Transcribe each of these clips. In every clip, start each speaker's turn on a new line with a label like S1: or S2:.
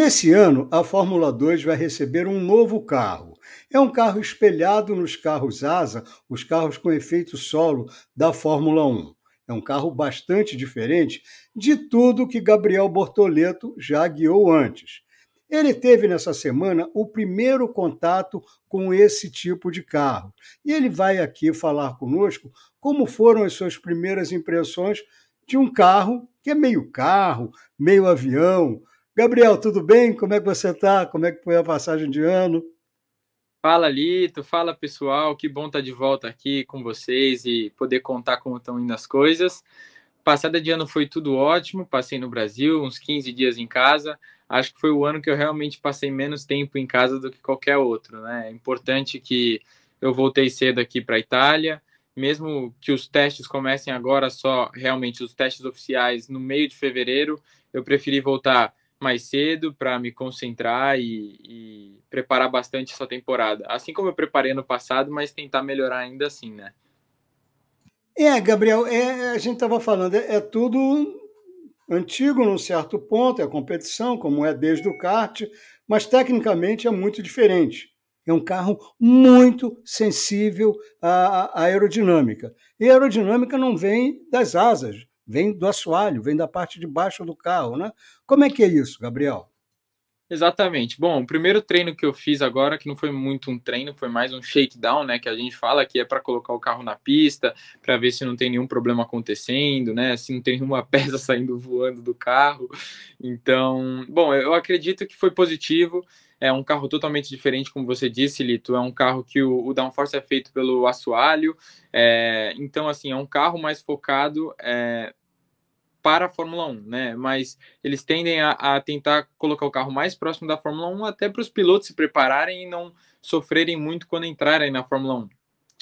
S1: Nesse ano, a Fórmula 2 vai receber um novo carro. É um carro espelhado nos carros asa, os carros com efeito solo da Fórmula 1. É um carro bastante diferente de tudo que Gabriel Bortoleto já guiou antes. Ele teve nessa semana o primeiro contato com esse tipo de carro e ele vai aqui falar conosco como foram as suas primeiras impressões de um carro que é meio carro, meio avião, Gabriel, tudo bem? Como é que você está? Como é que foi a passagem de ano?
S2: Fala, Lito. Fala, pessoal. Que bom estar tá de volta aqui com vocês e poder contar como estão indo as coisas. Passada de ano foi tudo ótimo. Passei no Brasil, uns 15 dias em casa. Acho que foi o ano que eu realmente passei menos tempo em casa do que qualquer outro, né? É importante que eu voltei cedo aqui para a Itália mesmo que os testes comecem agora só realmente os testes oficiais no meio de fevereiro, eu preferi voltar mais cedo para me concentrar e, e, preparar bastante essa temporada. Assim como eu preparei no passado, mas tentar melhorar ainda assim, né?
S1: É, Gabriel, é, a gente estava falando, é, é, tudo antigo num certo ponto, é a competição, como é desde o kart, mas tecnicamente é muito diferente. É um carro muito sensível à, à aerodinâmica. E a aerodinâmica não vem das asas, vem do assoalho, vem da parte de baixo do carro, né? Como é que é isso, Gabriel?
S2: Exatamente. Bom, o primeiro treino que eu fiz agora, que não foi muito um treino, foi mais um shakedown, né? Que a gente fala que é para colocar o carro na pista, para ver se não tem nenhum problema acontecendo, né? Se não tem nenhuma peça saindo voando do carro. Então, bom, eu acredito que foi positivo. É um carro totalmente diferente, como você disse, Lito. É um carro que o, o downforce é feito pelo assoalho. É, então, assim, é um carro mais focado é, para a Fórmula 1, né? Mas eles tendem a, a, tentar colocar o carro mais próximo da Fórmula 1 até para os pilotos se prepararem e não sofrerem muito quando entrarem na Fórmula 1.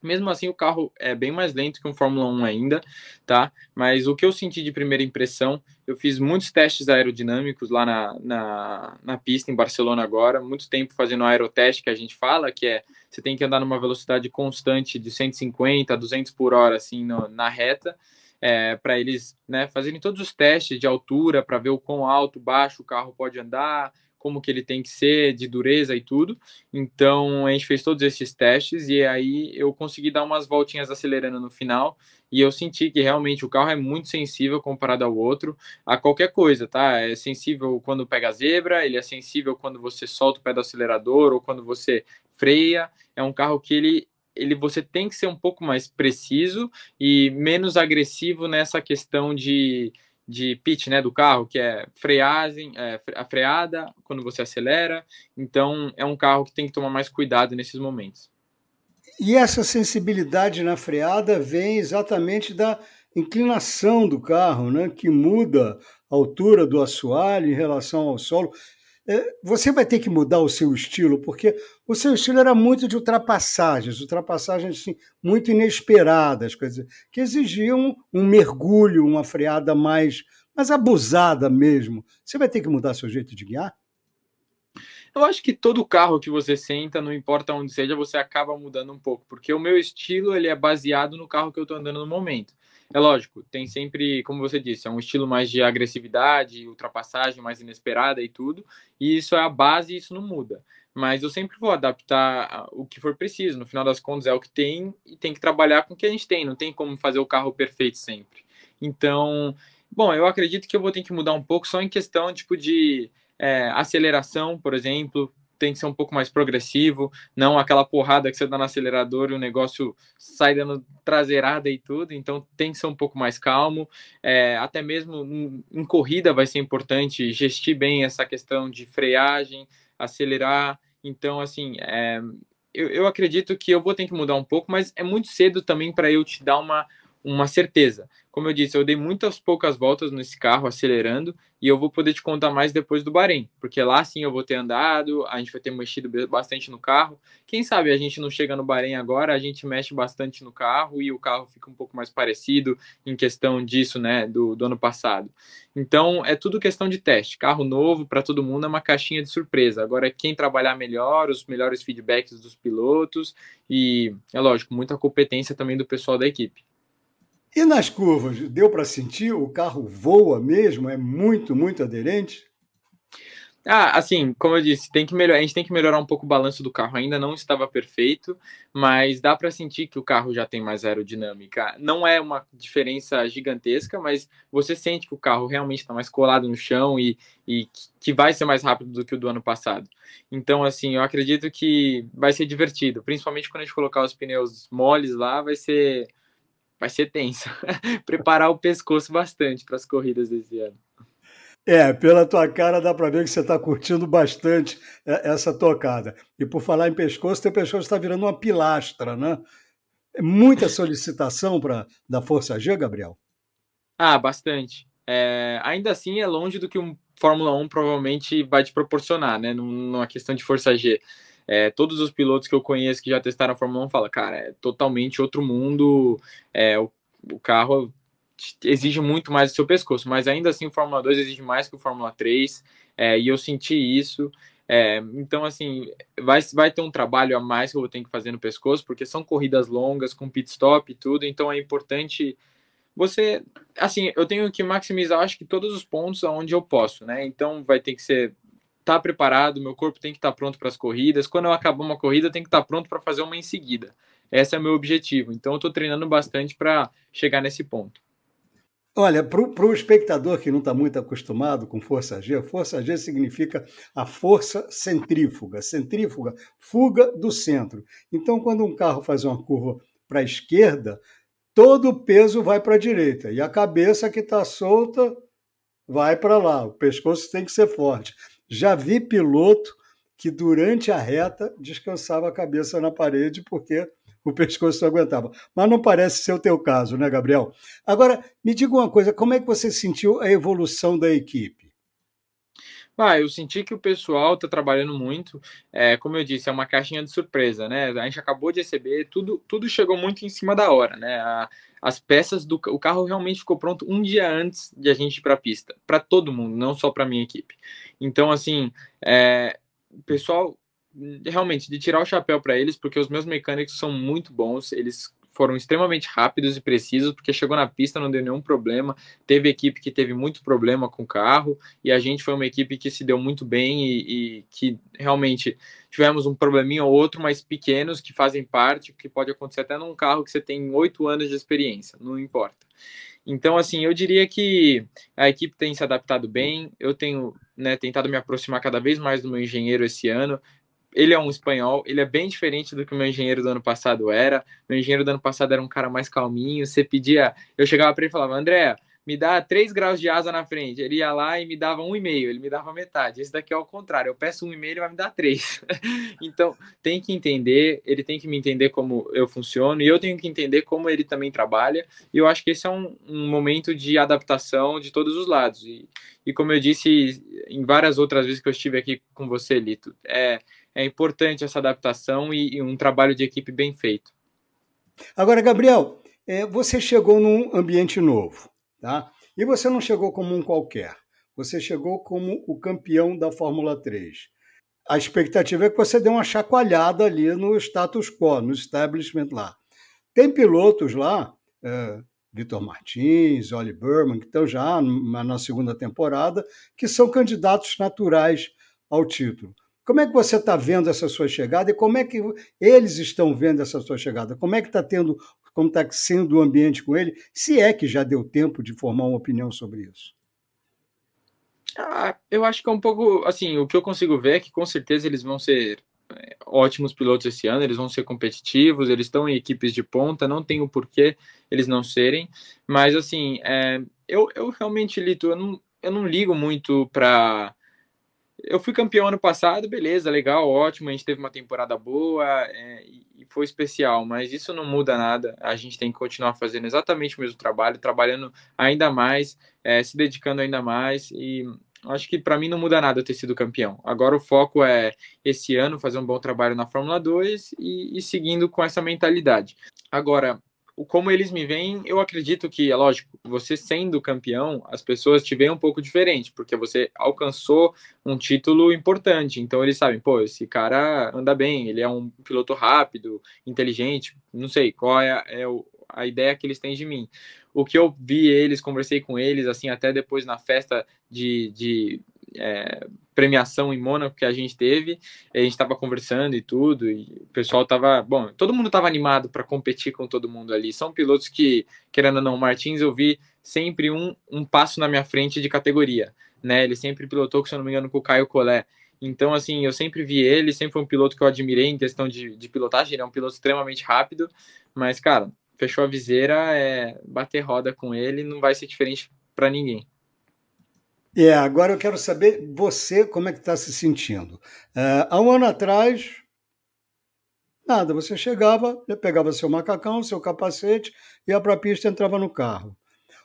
S2: Mesmo assim, o carro é bem mais lento que um Fórmula 1 ainda, tá? Mas o que eu senti de primeira impressão, eu fiz muitos testes aerodinâmicos lá na, na, na pista em Barcelona agora, muito tempo fazendo aeroteste que a gente fala, que é você tem que andar numa velocidade constante de 150 a 200 por hora, assim, no, na reta, é, para eles né, fazerem todos os testes de altura para ver o quão alto, baixo o carro pode andar, como que ele tem que ser, de dureza e tudo. Então a gente fez todos esses testes e aí eu consegui dar umas voltinhas acelerando no final e eu senti que realmente o carro é muito sensível comparado ao outro a qualquer coisa, tá? É sensível quando pega zebra, ele é sensível quando você solta o pé do acelerador ou quando você freia. É um carro que ele ele você tem que ser um pouco mais preciso e menos agressivo nessa questão de, de pitch né, do carro, que é freagem, é, a freada quando você acelera. Então é um carro que tem que tomar mais cuidado nesses momentos.
S1: E essa sensibilidade na freada vem exatamente da inclinação do carro, né, que muda a altura do assoalho em relação ao solo. É, você vai ter que mudar o seu estilo, porque o seu estilo era muito de ultrapassagens, ultrapassagens assim, muito inesperadas, coisas que exigiam um mergulho, uma freada mais, mais abusada mesmo. Você vai ter que mudar seu jeito de guiar?
S2: Eu acho que todo carro que você senta, não importa onde seja, você acaba mudando um pouco, porque o meu estilo ele é baseado no carro que eu estou andando no momento. É lógico, tem sempre, como você disse, é um estilo mais de agressividade, ultrapassagem mais inesperada e tudo, e isso é a base e isso não muda. Mas eu sempre vou adaptar o que for preciso, no final das contas é o que tem e tem que trabalhar com o que a gente tem, não tem como fazer o carro perfeito sempre. Então, bom, eu acredito que eu vou ter que mudar um pouco só em questão tipo de é, aceleração, por exemplo, tem que ser um pouco mais progressivo, não aquela porrada que você dá no acelerador e o negócio sai dando traseirada e tudo, então tem que ser um pouco mais calmo. É, até mesmo em corrida vai ser importante gestir bem essa questão de freagem, acelerar. Então, assim, é, eu, eu acredito que eu vou ter que mudar um pouco, mas é muito cedo também para eu te dar uma, uma certeza. Como eu disse, eu dei muitas poucas voltas nesse carro acelerando e eu vou poder te contar mais depois do Bahrein, porque lá sim eu vou ter andado, a gente vai ter mexido bastante no carro. Quem sabe a gente não chega no Bahrein agora, a gente mexe bastante no carro e o carro fica um pouco mais parecido em questão disso, né, do, do ano passado. Então é tudo questão de teste. Carro novo para todo mundo é uma caixinha de surpresa. Agora é quem trabalhar melhor, os melhores feedbacks dos pilotos e é lógico muita competência também do pessoal da equipe.
S1: E nas curvas, deu para sentir? O carro voa mesmo? É muito, muito aderente?
S2: Ah, assim, como eu disse, tem que melhorar, a gente tem que melhorar um pouco o balanço do carro. Ainda não estava perfeito, mas dá para sentir que o carro já tem mais aerodinâmica. Não é uma diferença gigantesca, mas você sente que o carro realmente está mais colado no chão e, e que vai ser mais rápido do que o do ano passado. Então, assim, eu acredito que vai ser divertido, principalmente quando a gente colocar os pneus moles lá, vai ser vai ser tenso. Preparar o pescoço bastante para as corridas desse ano.
S1: É, pela tua cara dá para ver que você está curtindo bastante é, essa tocada. E por falar em pescoço, teu pescoço está virando uma pilastra, né? É muita solicitação para da Força G, Gabriel?
S2: Ah, bastante. É, ainda assim é longe do que um Fórmula 1 provavelmente vai te proporcionar, né? Numa é questão de Força G. É, todos os pilotos que eu conheço que já testaram a Fórmula 1 falam, cara, é totalmente outro mundo, é, o, o carro exige muito mais do seu pescoço, mas ainda assim o Fórmula 2 exige mais que o Fórmula 3, é, e eu senti isso. É, então, assim, vai, vai ter um trabalho a mais que eu vou ter que fazer no pescoço, porque são corridas longas, com pit stop e tudo, então é importante você. Assim, eu tenho que maximizar, acho que todos os pontos aonde eu posso, né? Então vai ter que ser estar tá preparado, meu corpo tem que estar tá pronto para as corridas. Quando eu acabar uma corrida, tem que estar tá pronto para fazer uma em seguida. Esse é o meu objetivo. Então, eu estou treinando bastante para chegar nesse ponto.
S1: Olha, para o espectador que não está muito acostumado com força G, força G significa a força centrífuga. Centrífuga, fuga do centro. Então, quando um carro faz uma curva para a esquerda, todo o peso vai para a direita e a cabeça que está solta vai para lá. O pescoço tem que ser forte. Já vi piloto que durante a reta descansava a cabeça na parede porque o pescoço não aguentava. Mas não parece ser o teu caso, né, Gabriel? Agora, me diga uma coisa, como é que você sentiu a evolução da equipe?
S2: Ah, eu senti que o pessoal está trabalhando muito. É, como eu disse, é uma caixinha de surpresa, né? A gente acabou de receber, tudo, tudo chegou muito em cima da hora, né? A, as peças do o carro realmente ficou pronto um dia antes de a gente ir para a pista, para todo mundo, não só para minha equipe. Então, assim, é, pessoal realmente de tirar o chapéu para eles, porque os meus mecânicos são muito bons, eles foram extremamente rápidos e precisos, porque chegou na pista, não deu nenhum problema. Teve equipe que teve muito problema com o carro, e a gente foi uma equipe que se deu muito bem e, e que realmente tivemos um probleminha ou outro, mas pequenos que fazem parte, que pode acontecer até num carro que você tem oito anos de experiência, não importa. Então, assim, eu diria que a equipe tem se adaptado bem. Eu tenho né, tentado me aproximar cada vez mais do meu engenheiro esse ano ele é um espanhol, ele é bem diferente do que o meu engenheiro do ano passado era. Meu engenheiro do ano passado era um cara mais calminho, você pedia, eu chegava para ele e falava: "André, me dá 3 graus de asa na frente. Ele ia lá e me dava 1,5, ele me dava metade. Esse daqui é o contrário, eu peço 1,5, ele vai me dar 3. então, tem que entender, ele tem que me entender como eu funciono e eu tenho que entender como ele também trabalha. E eu acho que esse é um, um momento de adaptação de todos os lados. E, e como eu disse em várias outras vezes que eu estive aqui com você, Lito, é, é importante essa adaptação e, e um trabalho de equipe bem feito.
S1: Agora, Gabriel, é, você chegou num ambiente novo Tá? E você não chegou como um qualquer, você chegou como o campeão da Fórmula 3. A expectativa é que você dê uma chacoalhada ali no status quo, no establishment lá. Tem pilotos lá, é, Vitor Martins, Oli Berman, que estão já na segunda temporada, que são candidatos naturais ao título. Como é que você está vendo essa sua chegada e como é que eles estão vendo essa sua chegada? Como é que está tendo como está sendo o ambiente com ele, se é que já deu tempo de formar uma opinião
S2: sobre isso. Ah, eu acho que é um pouco assim. O que eu consigo ver é que com certeza eles vão ser é, ótimos pilotos esse ano, eles vão ser competitivos, eles estão em equipes de ponta, não tem o porquê eles não serem. Mas assim, é, eu, eu realmente, Lito, eu não, eu não ligo muito para eu fui campeão ano passado, beleza, legal, ótimo, a gente teve uma temporada boa é, e foi especial, mas isso não muda nada. A gente tem que continuar fazendo exatamente o mesmo trabalho, trabalhando ainda mais, é, se dedicando ainda mais e acho que para mim não muda nada ter sido campeão. Agora o foco é esse ano fazer um bom trabalho na Fórmula 2 e, e seguindo com essa mentalidade. Agora, o como eles me veem, eu acredito que, é lógico, você sendo campeão, as pessoas te veem um pouco diferente, porque você alcançou um título importante. Então eles sabem, pô, esse cara anda bem, ele é um piloto rápido, inteligente, não sei qual é, é a ideia que eles têm de mim. O que eu vi eles, conversei com eles, assim, até depois na festa de, de é, premiação em Mônaco que a gente teve, a gente estava conversando e tudo, e o pessoal estava, bom, todo mundo estava animado para competir com todo mundo ali. São pilotos que, querendo ou não, Martins, eu vi sempre um, um passo na minha frente de categoria, né? Ele sempre pilotou, se eu não me engano, com o Caio Collet. Então, assim, eu sempre vi ele, sempre foi um piloto que eu admirei em questão de, de pilotagem, ele é um piloto extremamente rápido, mas, cara, fechou a viseira, é, bater roda com ele não vai ser diferente para ninguém.
S1: É, agora eu quero saber você como é que está se sentindo. É, há um ano atrás, nada, você chegava, pegava seu macacão, seu capacete, ia para a pista e entrava no carro.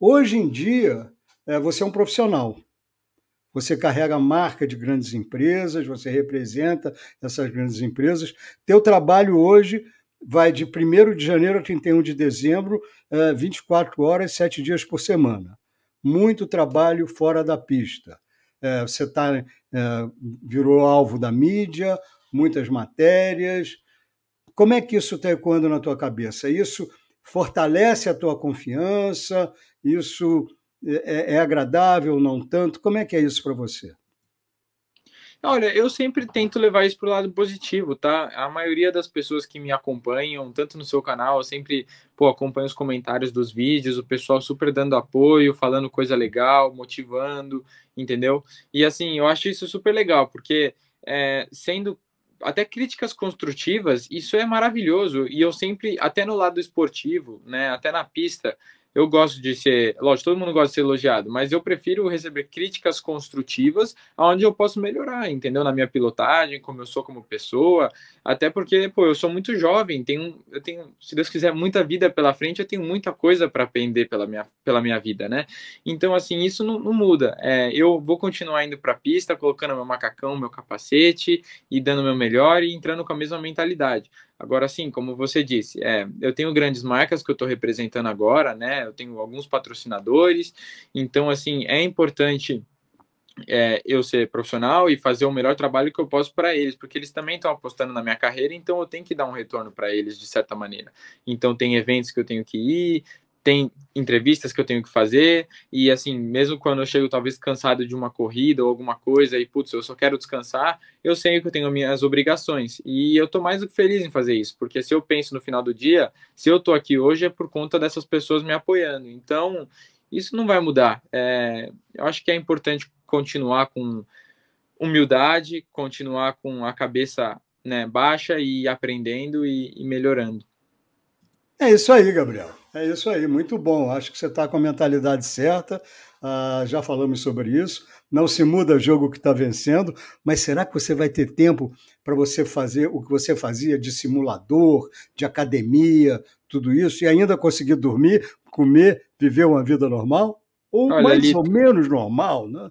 S1: Hoje em dia, é, você é um profissional. Você carrega a marca de grandes empresas, você representa essas grandes empresas. Teu trabalho hoje vai de 1 de janeiro a 31 de dezembro, é, uh, 24 horas, 7 dias por semana muito trabalho fora da pista. É, você tá, é, virou alvo da mídia, muitas matérias. Como é que isso está ecoando na tua cabeça? Isso fortalece a tua confiança? Isso é, é, é agradável, não tanto? Como é que é isso para você?
S2: Olha, eu sempre tento levar isso para o lado positivo, tá? A maioria das pessoas que me acompanham, tanto no seu canal, eu sempre pô, acompanho os comentários dos vídeos, o pessoal super dando apoio, falando coisa legal, motivando, entendeu? E assim, eu acho isso super legal, porque é, sendo até críticas construtivas, isso é maravilhoso. E eu sempre, até no lado esportivo, né, até na pista, eu gosto de ser, lógico, todo mundo gosta de ser elogiado, mas eu prefiro receber críticas construtivas onde eu posso melhorar, entendeu? Na minha pilotagem, como eu sou como pessoa, até porque, pô, eu sou muito jovem, tenho, eu tenho, se Deus quiser, muita vida pela frente, eu tenho muita coisa para aprender pela minha, pela minha vida, né? Então, assim, isso não, não muda. É, eu vou continuar indo para a pista, colocando meu macacão, meu capacete e dando meu melhor e entrando com a mesma mentalidade. Agora sim, como você disse, é, eu tenho grandes marcas que eu estou representando agora, né? Eu tenho alguns patrocinadores, então assim é importante é, eu ser profissional e fazer o melhor trabalho que eu posso para eles, porque eles também estão apostando na minha carreira, então eu tenho que dar um retorno para eles de certa maneira. Então tem eventos que eu tenho que ir, tem entrevistas que eu tenho que fazer e assim, mesmo quando eu chego talvez cansado de uma corrida ou alguma coisa e putz, eu só quero descansar, eu sei que eu tenho minhas obrigações e eu tô mais do que feliz em fazer isso, porque se eu penso no final do dia, se eu tô aqui hoje é por conta dessas pessoas me apoiando. Então, isso não vai mudar. É, eu acho que é importante continuar com humildade, continuar com a cabeça né, baixa e aprendendo e, e melhorando.
S1: É isso aí, Gabriel. É isso aí, muito bom. Acho que você está com a mentalidade certa. Uh, já falamos sobre isso. Não se muda jogo que está vencendo, mas será que você vai ter tempo para você fazer o que você fazia de simulador, de academia, tudo isso, e ainda conseguir dormir, comer, viver uma vida normal?
S2: Ou Olha, mais ou
S1: menos normal, né?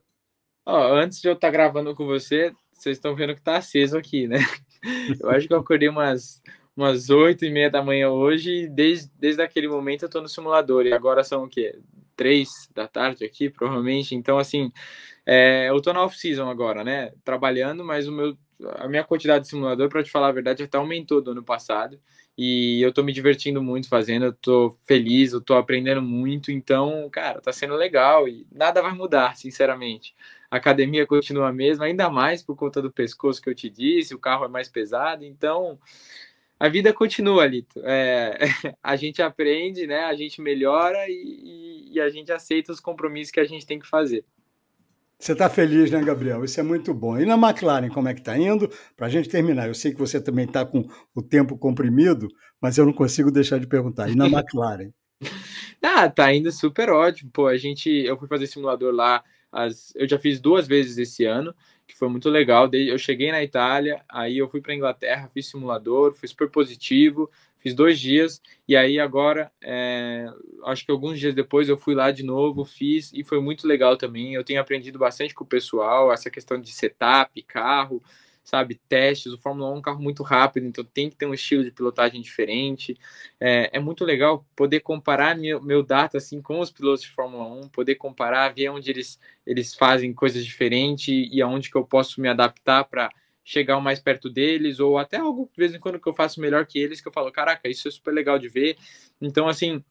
S2: antes de eu estar tá gravando com você, vocês estão vendo que está aceso aqui, né? Eu acho que eu acordei umas umas oito e meia da manhã hoje e desde, desde aquele momento eu tô no simulador. E agora são o quê? Três da tarde aqui, provavelmente. Então, assim, é, eu tô na off-season agora, né? Trabalhando, mas o meu, a minha quantidade de simulador, para te falar a verdade, até aumentou do ano passado. E eu tô me divertindo muito fazendo, eu tô feliz, eu tô aprendendo muito. Então, cara, tá sendo legal e nada vai mudar, sinceramente. A academia continua a mesma, ainda mais por conta do pescoço que eu te disse, o carro é mais pesado. Então, a vida continua, Lito. É, a gente aprende, né? A gente melhora e, e, a gente aceita os compromissos que a gente tem que fazer.
S1: Você está feliz, né, Gabriel? Isso é muito bom. E na McLaren, como é que está indo? Para a gente terminar, eu sei que você também está com o tempo comprimido, mas eu não consigo deixar de perguntar. E na McLaren?
S2: ah, tá indo super ótimo. Pô, a gente, eu fui fazer simulador lá, as, eu já fiz duas vezes esse ano que foi muito legal. Eu cheguei na Itália, aí eu fui para Inglaterra, fiz simulador, fui super positivo, fiz dois dias e aí agora, é, acho que alguns dias depois eu fui lá de novo, fiz e foi muito legal também. Eu tenho aprendido bastante com o pessoal essa questão de setup, carro, sabe? Testes. O Fórmula 1 é um carro muito rápido, então tem que ter um estilo de pilotagem diferente. É, é muito legal poder comparar meu, meu data assim com os pilotos de Fórmula 1, poder comparar, ver onde eles, eles fazem coisas diferentes e aonde que eu posso me adaptar para chegar mais perto deles, ou até algo de vez em quando que eu faço melhor que eles, que eu falo, caraca, isso é super legal de ver. Então, assim,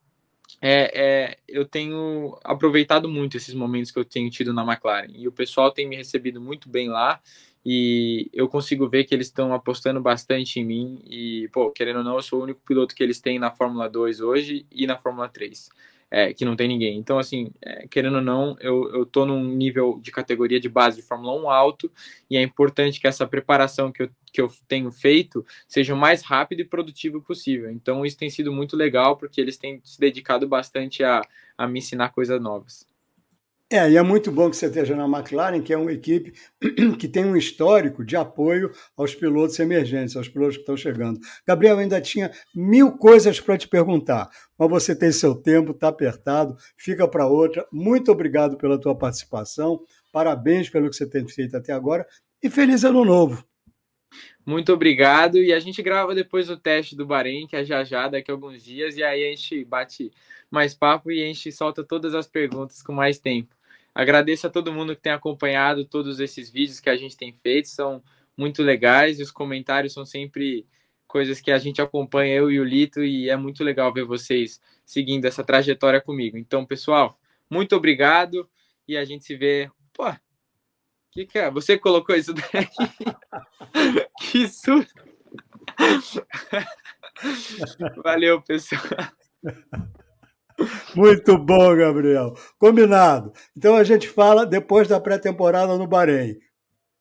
S2: é, é, eu tenho aproveitado muito esses momentos que eu tenho tido na McLaren. E o pessoal tem me recebido muito bem lá e eu consigo ver que eles estão apostando bastante em mim e, pô, querendo ou não, eu sou o único piloto que eles têm na Fórmula 2 hoje e na Fórmula 3, é, que não tem ninguém. Então, assim, é, querendo ou não, eu, eu tô num nível de categoria de base de Fórmula 1 alto e é importante que essa preparação que eu, que eu tenho feito seja o mais rápido e produtivo possível. Então, isso tem sido muito legal porque eles têm se dedicado bastante a, a me ensinar coisas novas.
S1: É, e é muito bom que você esteja na McLaren, que é uma equipe que tem um histórico de apoio aos pilotos emergentes, aos pilotos que estão chegando. Gabriel, ainda tinha mil coisas para te perguntar, mas você tem seu tempo, está apertado, fica para outra. Muito obrigado pela tua participação, parabéns pelo que você tem feito até agora e feliz ano novo.
S2: Muito obrigado. E a gente grava depois o teste do Bahrein, que é já já, daqui a alguns dias, e aí a gente bate mais papo e a gente solta todas as perguntas com mais tempo. Agradeço a todo mundo que tem acompanhado todos esses vídeos que a gente tem feito, são muito legais e os comentários são sempre coisas que a gente acompanha, eu e o Lito, e é muito legal ver vocês seguindo essa trajetória comigo. Então, pessoal, muito obrigado e a gente se vê. Pô, que que é? Você colocou isso daí? que susto! Valeu, pessoal.
S1: Muito bom, Gabriel. Combinado. Então a gente fala depois da pré-temporada no Bahrein.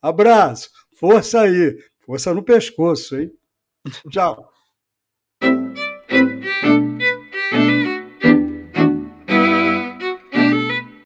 S1: Abraço, força aí, força no pescoço, hein? Tchau.